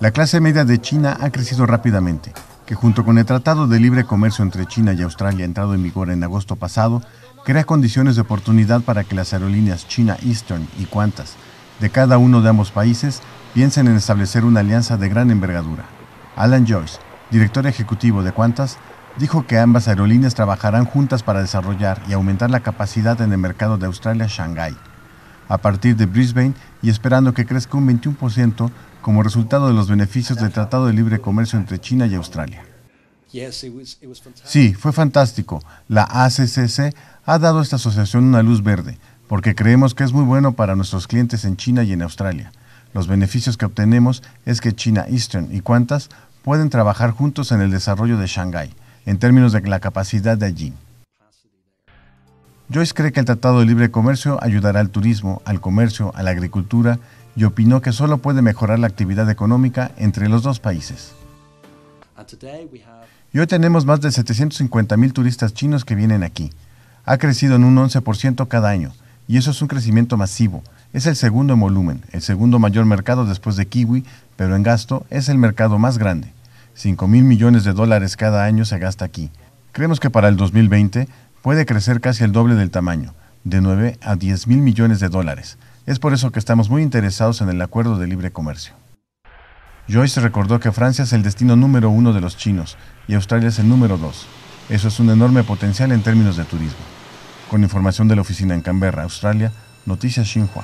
La clase media de China ha crecido rápidamente, que junto con el Tratado de Libre Comercio entre China y Australia entrado en vigor en agosto pasado, crea condiciones de oportunidad para que las aerolíneas China Eastern y Qantas de cada uno de ambos países piensen en establecer una alianza de gran envergadura. Alan Joyce, director ejecutivo de Qantas, dijo que ambas aerolíneas trabajarán juntas para desarrollar y aumentar la capacidad en el mercado de australia shanghai A partir de Brisbane y esperando que crezca un 21%, como resultado de los beneficios del Tratado de Libre Comercio entre China y Australia. Sí, fue fantástico. La ACCC ha dado a esta asociación una luz verde, porque creemos que es muy bueno para nuestros clientes en China y en Australia. Los beneficios que obtenemos es que China Eastern y Qantas pueden trabajar juntos en el desarrollo de Shanghái, en términos de la capacidad de allí. Joyce cree que el Tratado de Libre Comercio ayudará al turismo, al comercio, a la agricultura y opinó que solo puede mejorar la actividad económica entre los dos países. Y hoy tenemos más de 750 mil turistas chinos que vienen aquí. Ha crecido en un 11% cada año, y eso es un crecimiento masivo. Es el segundo en volumen, el segundo mayor mercado después de Kiwi, pero en gasto es el mercado más grande. 5 mil millones de dólares cada año se gasta aquí. Creemos que para el 2020 puede crecer casi el doble del tamaño, de 9 a 10 mil millones de dólares. Es por eso que estamos muy interesados en el acuerdo de libre comercio. Joyce recordó que Francia es el destino número uno de los chinos y Australia es el número dos. Eso es un enorme potencial en términos de turismo. Con información de la oficina en Canberra, Australia, Noticias Xinhua.